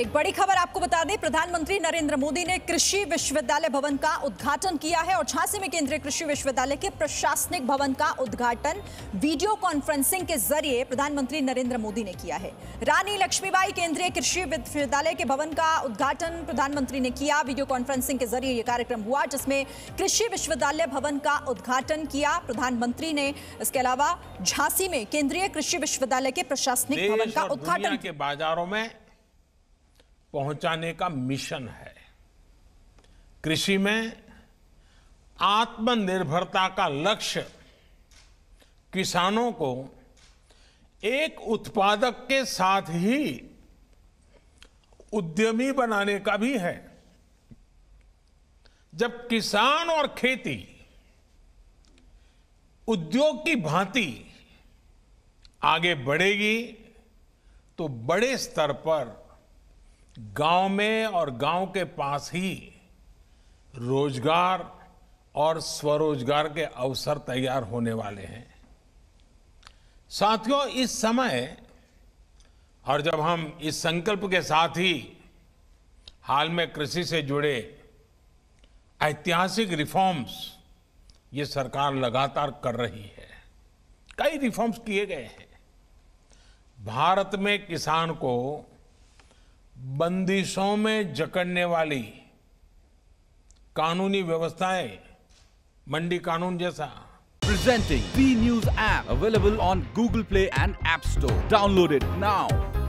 एक बड़ी खबर आपको बता दें प्रधानमंत्री नरेंद्र मोदी ने कृषि विश्वविद्यालय भवन का उद्घाटन किया है और झांसी में केंद्रीय कृषि विश्वविद्यालय के प्रशासनिक भवन का उद्घाटन वीडियो कॉन्फ्रेंसिंग के जरिए प्रधानमंत्री नरेंद्र मोदी ने किया है रानी लक्ष्मीबाई केंद्रीय कृषि विश्वविद्यालय के भवन का उद्घाटन प्रधानमंत्री ने किया वीडियो कॉन्फ्रेंसिंग के जरिए यह कार्यक्रम हुआ जिसमें कृषि विश्वविद्यालय भवन का उद्घाटन किया प्रधानमंत्री ने इसके अलावा झांसी में केंद्रीय कृषि विश्वविद्यालय के प्रशासनिक भवन का उद्घाटन के बाजारों में पहुंचाने का मिशन है कृषि में आत्मनिर्भरता का लक्ष्य किसानों को एक उत्पादक के साथ ही उद्यमी बनाने का भी है जब किसान और खेती उद्योग की भांति आगे बढ़ेगी तो बड़े स्तर पर गांव में और गांव के पास ही रोजगार और स्वरोजगार के अवसर तैयार होने वाले हैं साथियों इस समय और जब हम इस संकल्प के साथ ही हाल में कृषि से जुड़े ऐतिहासिक रिफॉर्म्स ये सरकार लगातार कर रही है कई रिफॉर्म्स किए गए हैं भारत में किसान को बंदिशों में जकड़ने वाली कानूनी व्यवस्थाएं मंडी कानून जैसा presenting B news app available on Google Play and app store downloaded now